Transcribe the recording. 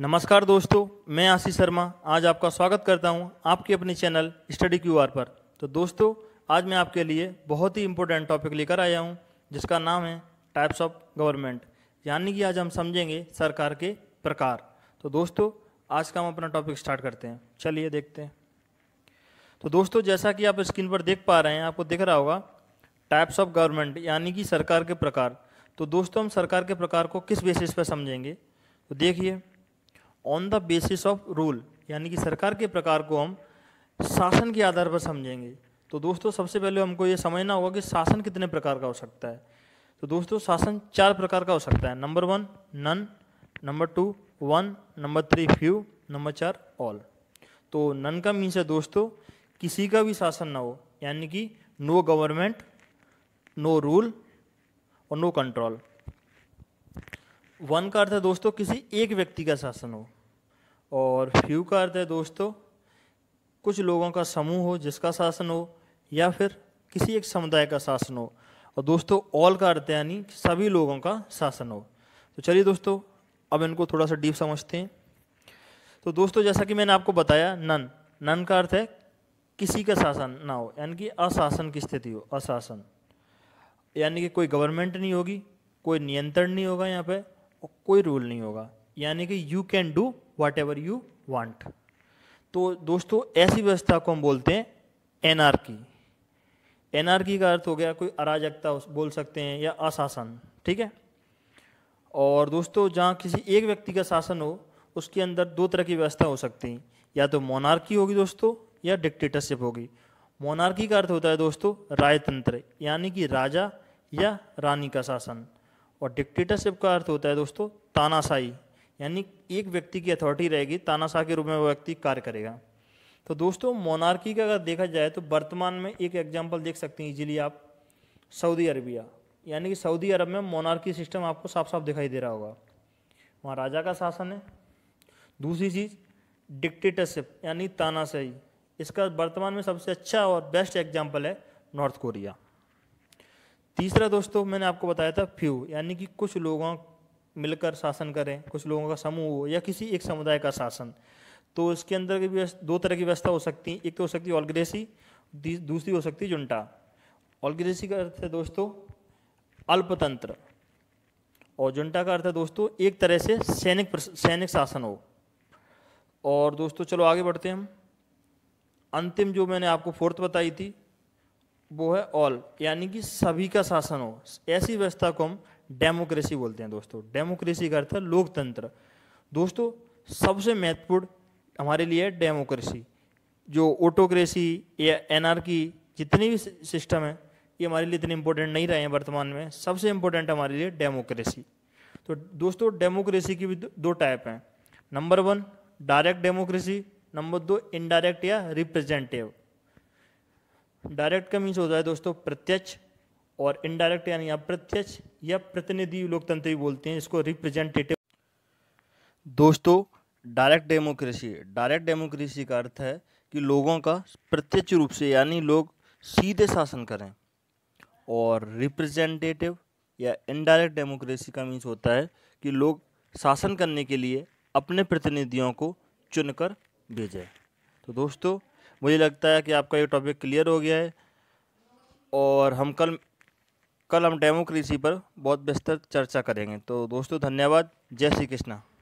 नमस्कार दोस्तों मैं आशीष शर्मा आज आपका स्वागत करता हूं आपके अपने चैनल स्टडी क्यू आर पर तो दोस्तों आज मैं आपके लिए बहुत ही इम्पोर्टेंट टॉपिक लेकर आया हूं जिसका नाम है टाइप्स ऑफ गवर्नमेंट यानी कि आज हम समझेंगे सरकार के प्रकार तो दोस्तों आज का हम अपना टॉपिक स्टार्ट करते हैं चलिए देखते हैं तो दोस्तों जैसा कि आप स्क्रीन पर देख पा रहे हैं आपको दिख रहा होगा टाइप्स ऑफ गवर्नमेंट यानी कि सरकार के प्रकार तो दोस्तों हम सरकार के प्रकार को किस बेसिस पर समझेंगे तो देखिए on the basis of rule यानी कि सरकार के प्रकार को हम शासन के आधार पर समझेंगे तो दोस्तों सबसे पहले हमको ये समझना होगा कि शासन कितने प्रकार का हो सकता है तो दोस्तों शासन चार प्रकार का हो सकता है number one none number two one number three few number चार ऑल तो नन का मीन्स है दोस्तों किसी का भी शासन ना हो यानी कि नो गवर्नमेंट नो रूल और नो कंट्रोल वन का अर्थ है दोस्तों किसी एक व्यक्ति का शासन हो और फ्यू का अर्थ है दोस्तों कुछ लोगों का समूह हो जिसका शासन हो या फिर किसी एक समुदाय का शासन हो और दोस्तों ऑल का अर्थ यानी सभी लोगों का शासन हो तो चलिए दोस्तों अब इनको थोड़ा सा डीप समझते हैं तो दोस्तों जैसा कि मैंने आपको बताया नन नन का अर्थ है किसी का शासन ना हो यानी कि अशासन की स्थिति हो अशासन यानी कि कोई गवर्नमेंट नहीं होगी कोई नियंत्रण नहीं होगा यहाँ पे कोई रूल नहीं होगा यानी कि you can do whatever you want तो दोस्तों ऐसी व्यवस्था को हम बोलते हैं एनआरकी एनआरकी का अर्थ हो गया कोई अराजकता बोल सकते हैं या अशासन ठीक है और दोस्तों जहाँ किसी एक व्यक्ति का शासन हो उसके अंदर दो तरह की व्यवस्था हो सकती है या तो मोनार्की होगी दोस्तों या डिक्टेटरशिप होगी मोनार्की का अर्थ होता है दोस्तों राजतंत्र यानी कि राजा या रानी का शासन और डिक्टेटरशिप का अर्थ होता है दोस्तों तानाशाही यानी एक व्यक्ति की अथॉरिटी रहेगी तानाशाह के रूप में वो व्यक्ति कार्य करेगा तो दोस्तों मोनार्की का अगर देखा जाए तो वर्तमान में एक एग्जाम्पल देख सकते हैं इजीली आप सऊदी अरबिया यानी कि सऊदी अरब में मोनार्की सिस्टम आपको साफ साफ दिखाई दे रहा होगा वहाँ राजा का शासन है दूसरी चीज़ डिक्टेटरशिप यानी तानाशाही इसका वर्तमान में सबसे अच्छा और बेस्ट एग्जाम्पल है नॉर्थ कोरिया तीसरा दोस्तों मैंने आपको बताया था फ्यू यानी कि कुछ लोगों मिलकर शासन करें कुछ लोगों का समूह हो या किसी एक समुदाय का शासन तो इसके अंदर की दो तरह की व्यवस्था हो सकती है एक तो हो सकती है ऑलग्रेसी दूसरी हो सकती है जुंटा ऑलग्रेसी का अर्थ है दोस्तों अल्पतंत्र और जुंटा का अर्थ है दोस्तों एक तरह से सैनिक सैनिक शासन हो और दोस्तों चलो आगे बढ़ते हैं हम अंतिम जो मैंने आपको फोर्थ बताई थी वो है ऑल यानी कि सभी का शासन हो ऐसी व्यवस्था को हम डेमोक्रेसी बोलते हैं दोस्तों डेमोक्रेसी का अर्थ है लोकतंत्र दोस्तों सबसे महत्वपूर्ण हमारे लिए डेमोक्रेसी जो ऑटोक्रेसी या एनआरकी जितनी भी सिस्टम है ये हमारे लिए इतने इम्पोर्टेंट नहीं रहे हैं वर्तमान में सबसे इम्पोर्टेंट हमारे लिए डेमोक्रेसी तो दोस्तों डेमोक्रेसी की भी दो, दो टाइप हैं number one direct democracy number दो इनडायरेक्ट या रिप्रेजेंटेटिव डायरेक्ट का मीन्स होता है दोस्तों प्रत्यक्ष और इनडायरेक्ट यानी अप्रत्यक्ष या प्रतिनिधि लोकतंत्र भी बोलते हैं इसको रिप्रेजेंटेटिव दोस्तों डायरेक्ट डेमोक्रेसी डायरेक्ट डेमोक्रेसी का अर्थ है कि लोगों का प्रत्यक्ष रूप से यानी लोग सीधे शासन करें और रिप्रेजेंटेटिव या इनडायरेक्ट डेमोक्रेसी का मीन्स होता है कि लोग शासन करने के लिए अपने प्रतिनिधियों को चुनकर भेजें तो दोस्तों मुझे लगता है कि आपका ये टॉपिक क्लियर हो गया है और हम कल कल हम डेमोक्रेसी पर बहुत बेहतर चर्चा करेंगे तो दोस्तों धन्यवाद जय श्री कृष्णा